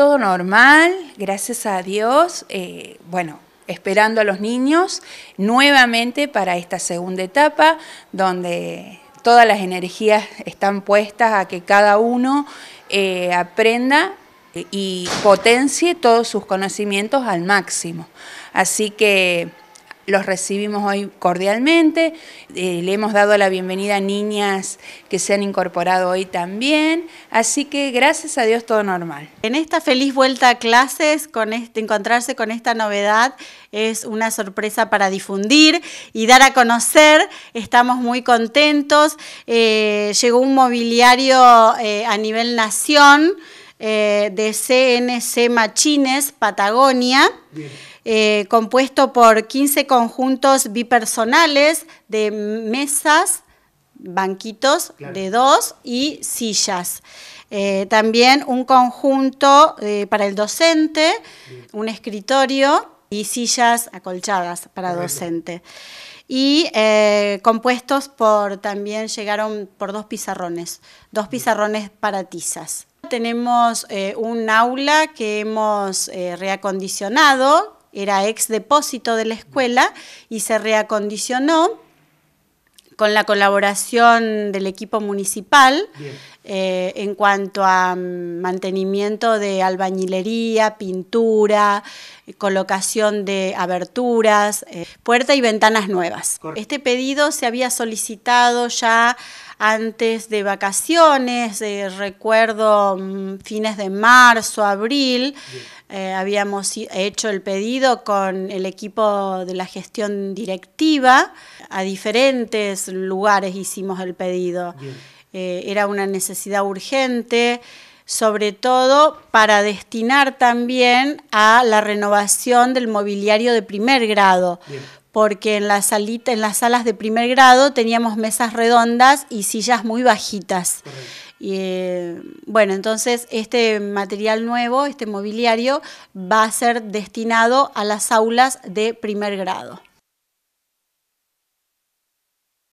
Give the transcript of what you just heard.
todo normal, gracias a Dios. Eh, bueno, esperando a los niños nuevamente para esta segunda etapa, donde todas las energías están puestas a que cada uno eh, aprenda eh, y potencie todos sus conocimientos al máximo. Así que los recibimos hoy cordialmente, eh, le hemos dado la bienvenida a niñas que se han incorporado hoy también, así que gracias a Dios todo normal. En esta feliz vuelta a clases, con encontrarse con esta novedad es una sorpresa para difundir y dar a conocer, estamos muy contentos, eh, llegó un mobiliario eh, a nivel nación de CNC Machines, Patagonia. Eh, compuesto por 15 conjuntos bipersonales de mesas, banquitos de dos y sillas. Eh, también un conjunto eh, para el docente, un escritorio y sillas acolchadas para docente. Y compuestos por, también llegaron por dos pizarrones, dos pizarrones para tizas. Tenemos un aula que hemos reacondicionado, era ex depósito de la escuela y se reacondicionó con la colaboración del equipo municipal eh, en cuanto a mm, mantenimiento de albañilería, pintura, eh, colocación de aberturas, eh, puerta y ventanas nuevas. Este pedido se había solicitado ya antes de vacaciones, eh, recuerdo mm, fines de marzo, abril, eh, habíamos hecho el pedido con el equipo de la gestión directiva, a diferentes lugares hicimos el pedido. Eh, era una necesidad urgente sobre todo para destinar también a la renovación del mobiliario de primer grado, porque en, en las salas de primer grado teníamos mesas redondas y sillas muy bajitas. Y, eh, bueno, entonces este material nuevo, este mobiliario, va a ser destinado a las aulas de primer grado.